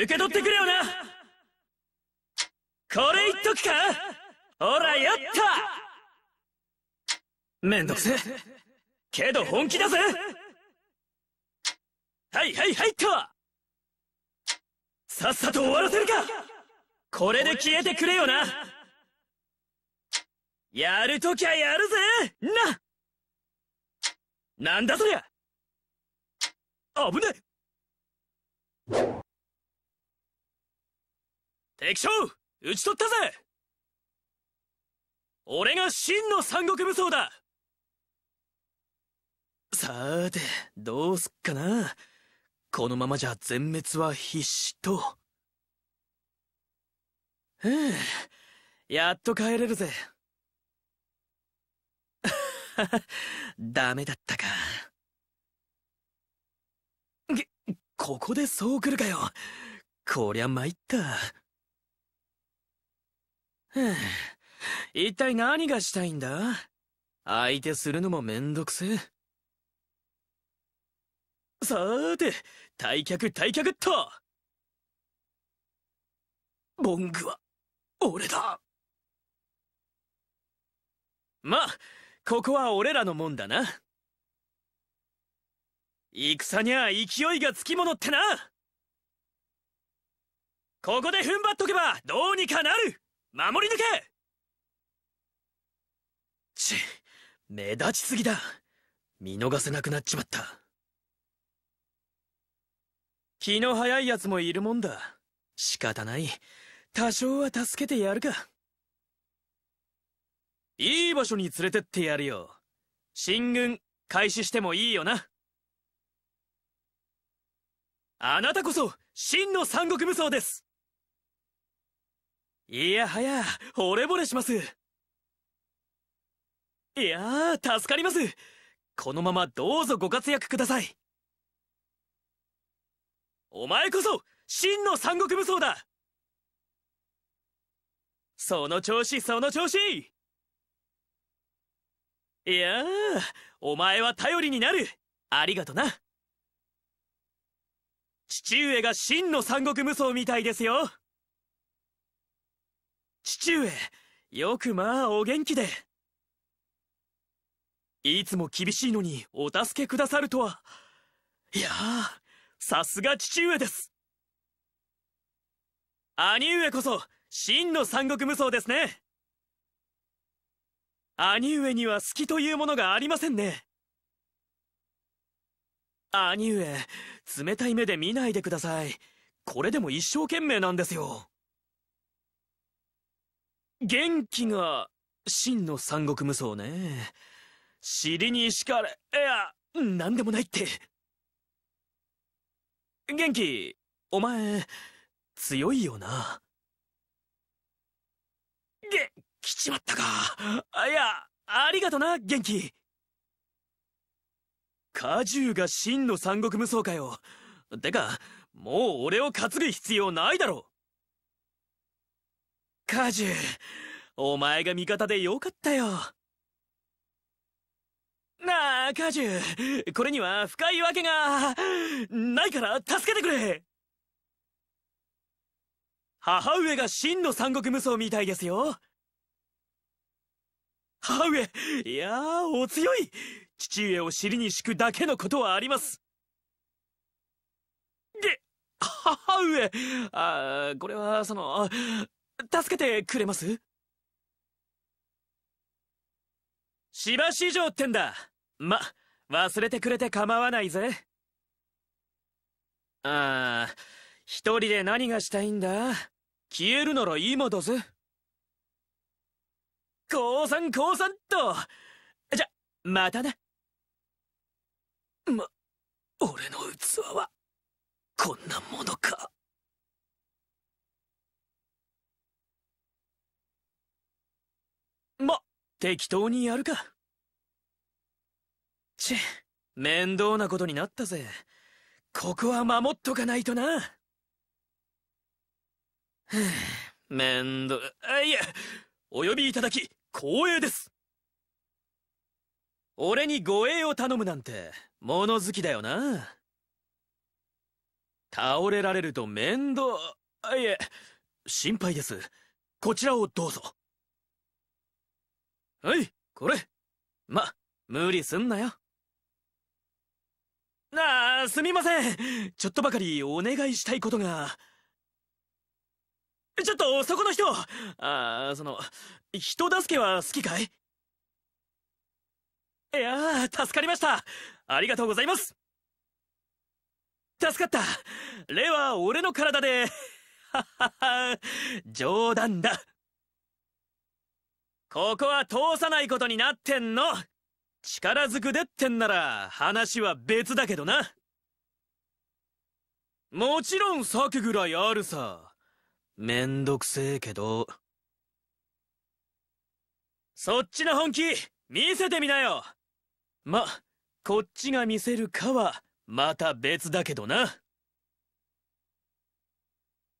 受け取ってくれよなこれ言っとくかほらやっためんどくせけど本気だぜはいはいはいっとさっさと終わらせるかこれで消えてくれよなやるときゃやるぜななんだそりゃ危ねえ敵将討ち取ったぜ俺が真の三国武装ださーて、どうすっかな。このままじゃ全滅は必至と。ふぅ、やっと帰れるぜ。ダメだったか。げ、ここでそう来るかよ。こりゃ参った。一体何がしたいんだ相手するのもめんどくせさーて、退却退却っとボングは、俺だま、ここは俺らのもんだな。戦にゃ勢いがつきものってなここで踏ん張っとけばどうにかなる守り抜けち、目立ちすぎだ。見逃せなくなっちまった。気の早い奴もいるもんだ。仕方ない。多少は助けてやるか。いい場所に連れてってやるよ。進軍開始してもいいよな。あなたこそ真の三国武装ですいやはや、惚れ惚れします。いや助かります。このままどうぞご活躍ください。お前こそ、真の三国武装だその調子、その調子いやお前は頼りになるありがとな父上が真の三国武装みたいですよ父上よくまあお元気でいつも厳しいのにお助けくださるとはいやさすが父上です兄上こそ真の三国無双ですね兄上には好きというものがありませんね兄上冷たい目で見ないでくださいこれでも一生懸命なんですよ元気が真の三国無双ね尻に叱かれいや何でもないって元気お前強いよなげ来ちまったかいやありがとな元気果汁が真の三国無双かよてかもう俺を担ぐ必要ないだろカジュ、お前が味方でよかったよ。なあ、カジュ、これには深いわけが、ないから助けてくれ母上が真の三国無双みたいですよ。母上、いやー、お強い父上を尻に敷くだけのことはあります。で、母上、ああこれは、その、助けてくれます芝市場ってんだ。ま、忘れてくれて構わないぜ。ああ、一人で何がしたいんだ消えるなら今だぜ。降参降参と。じゃ、またな。ま、俺の器は、こんなものか。適当にやるか。ち、面倒なことになったぜ。ここは守っとかないとな。面倒、あ、いや、お呼びいただき、光栄です。俺に護衛を頼むなんて、物好きだよな。倒れられると面倒、あ、いえ、心配です。こちらをどうぞ。はいこれま無理すんなよなあすみませんちょっとばかりお願いしたいことがちょっとそこの人ああその人助けは好きかいいや助かりましたありがとうございます助かった礼は俺の体でははは冗談だここは通さないことになってんの力ずくでってんなら話は別だけどなもちろんくぐらいあるさめんどくせえけどそっちの本気見せてみなよまこっちが見せるかはまた別だけどな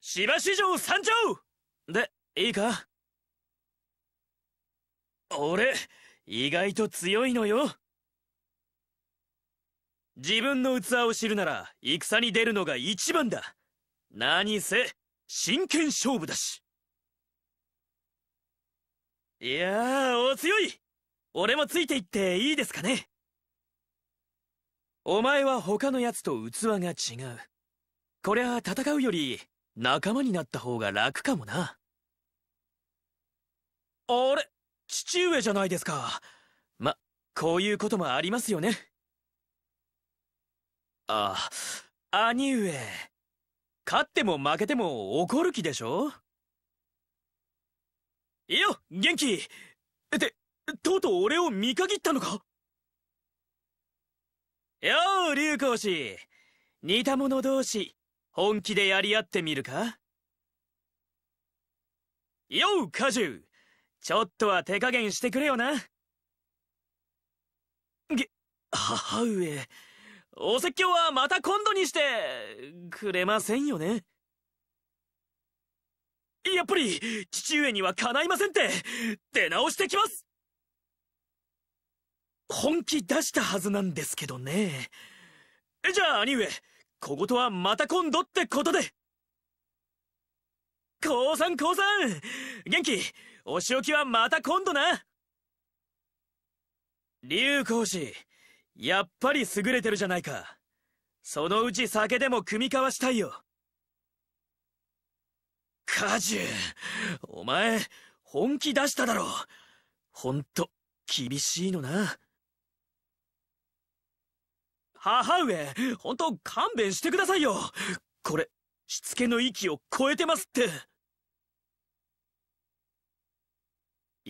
芝市場参上でいいか俺、意外と強いのよ。自分の器を知るなら、戦に出るのが一番だ。何せ、真剣勝負だし。いやー、お強い俺もついていっていいですかねお前は他の奴と器が違う。こりゃ戦うより仲間になった方が楽かもな。あれ父上じゃないですか。ま、こういうこともありますよね。あ、あ兄上。勝っても負けても怒る気でしょいよ、元気って、とうとう俺を見限ったのかよう、竜行氏。似た者同士、本気でやり合ってみるかよう、果樹ちょっとは手加減してくれよな。げ、母上、お説教はまた今度にして、くれませんよね。やっぱり、父上にはかないませんって、出直してきます本気出したはずなんですけどね。じゃあ兄上、小言はまた今度ってことで。降参降参元気お仕置きはまた今度な竜光寺、やっぱり優れてるじゃないか。そのうち酒でも組み交わしたいよ。果樹、お前、本気出しただろ。ほんと、厳しいのな。母上、ほんと勘弁してくださいよ。これ、しつけの域を超えてますって。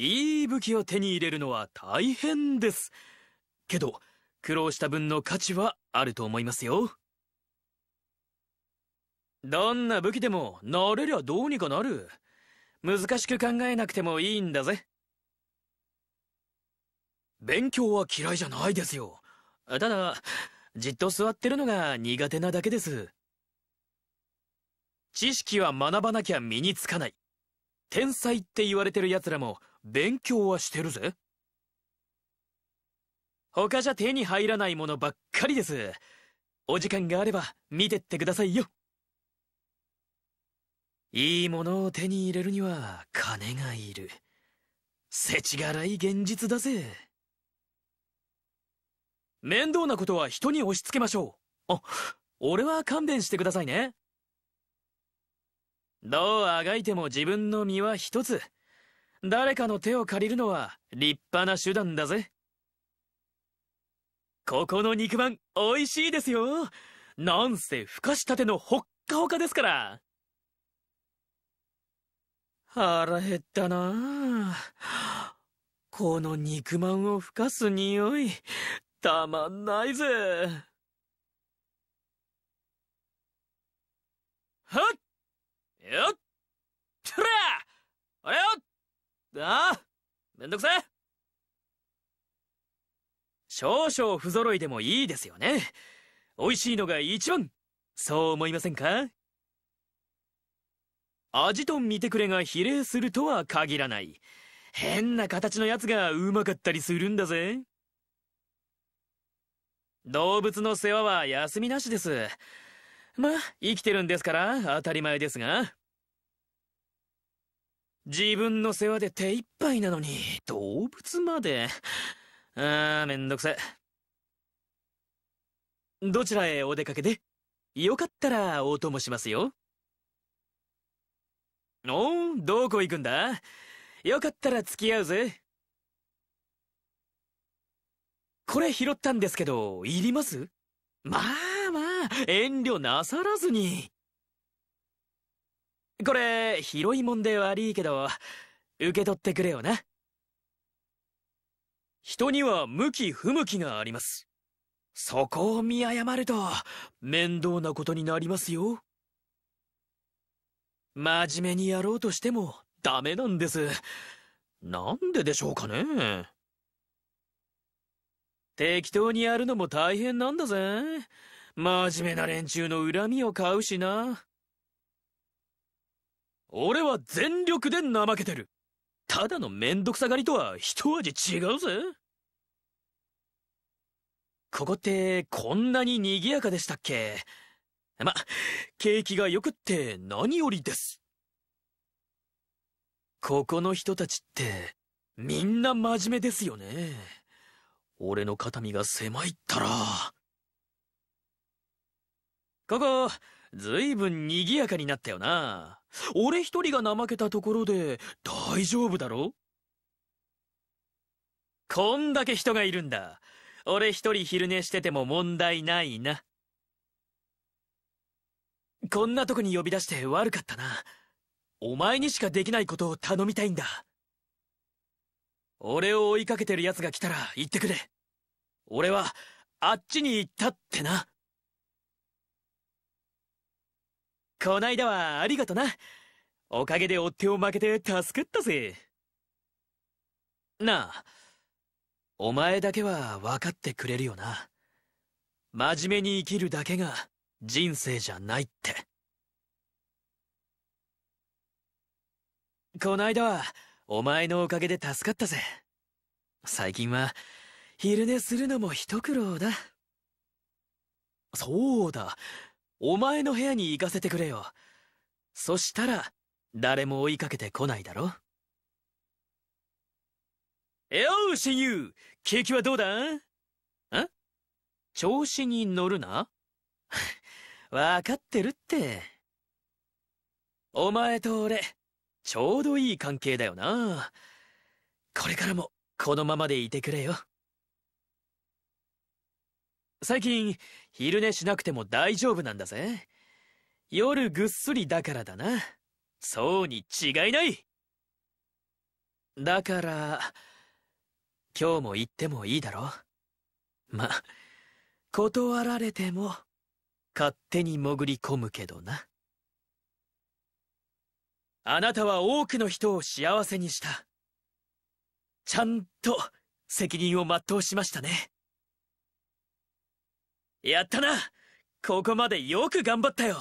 いい武器を手に入れるのは大変です。けど、苦労した分の価値はあると思いますよ。どんな武器でも慣れりゃどうにかなる。難しく考えなくてもいいんだぜ。勉強は嫌いじゃないですよ。ただ、じっと座ってるのが苦手なだけです。知識は学ばなきゃ身につかない。天才って言われてる奴らも勉強はしてるぜ他じゃ手に入らないものばっかりですお時間があれば見てってくださいよいいものを手に入れるには金がいる世知辛い現実だぜ面倒なことは人に押し付けましょうあ俺は勘弁してくださいねどうあがいても自分の身は一つ誰かの手を借りるのは立派な手段だぜ。ここの肉まん、美味しいですよ。なんせ、ふかしたてのほっかほかですから。腹減ったなこの肉まんをふかす匂い、たまんないぜ。はっよっとらあれよっああめんどくせ少々不揃いでもいいですよね。美味しいのが一番そう思いませんか味と見てくれが比例するとは限らない。変な形のやつがうまかったりするんだぜ。動物の世話は休みなしです。まあ、生きてるんですから当たり前ですが。自分の世話で手一杯なのに、動物まで。ああ、めんどくさい。どちらへお出かけでよかったらお供しますよ。おどこ行くんだよかったら付き合うぜ。これ拾ったんですけど、いりますまあまあ、遠慮なさらずに。これ、広いもんで悪いけど、受け取ってくれよな。人には向き不向きがあります。そこを見誤ると、面倒なことになりますよ。真面目にやろうとしても、ダメなんです。なんででしょうかね。適当にやるのも大変なんだぜ。真面目な連中の恨みを買うしな。俺は全力で怠けてる。ただのめんどくさがりとは一味違うぜ。ここってこんなに賑やかでしたっけま、景気が良くって何よりです。ここの人たちって、みんな真面目ですよね。俺の肩身が狭いったら。ここ、ずいぶん賑やかになったよな。俺一人が怠けたところで大丈夫だろこんだけ人がいるんだ。俺一人昼寝してても問題ないな。こんなとこに呼び出して悪かったな。お前にしかできないことを頼みたいんだ。俺を追いかけてる奴が来たら言ってくれ。俺は、あっちに行ったってな。こないだはありがとな。おかげで追っ手を負けて助かったぜ。なあ、お前だけは分かってくれるよな。真面目に生きるだけが人生じゃないって。こないだはお前のおかげで助かったぜ。最近は昼寝するのも一苦労だ。そうだ。お前の部屋に行かせてくれよ。そしたら、誰も追いかけてこないだろ。よう、親友景気はどうだん調子に乗るな わかってるって。お前と俺、ちょうどいい関係だよな。これからもこのままでいてくれよ。最近昼寝しなくても大丈夫なんだぜ夜ぐっすりだからだなそうに違いないだから今日も行ってもいいだろま断られても勝手に潜り込むけどなあなたは多くの人を幸せにしたちゃんと責任を全うしましたねやったなここまでよく頑張ったよ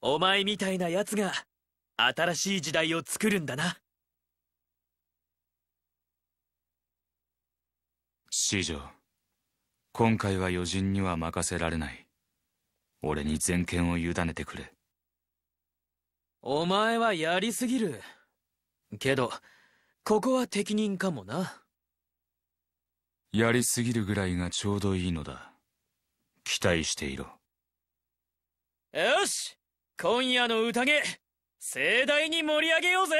お前みたいな奴が新しい時代を作るんだな師匠今回は余人には任せられない俺に全権を委ねてくれお前はやりすぎるけどここは適任かもなやりすぎるぐらいがちょうどいいのだ期待していろよし今夜の宴盛大に盛り上げようぜ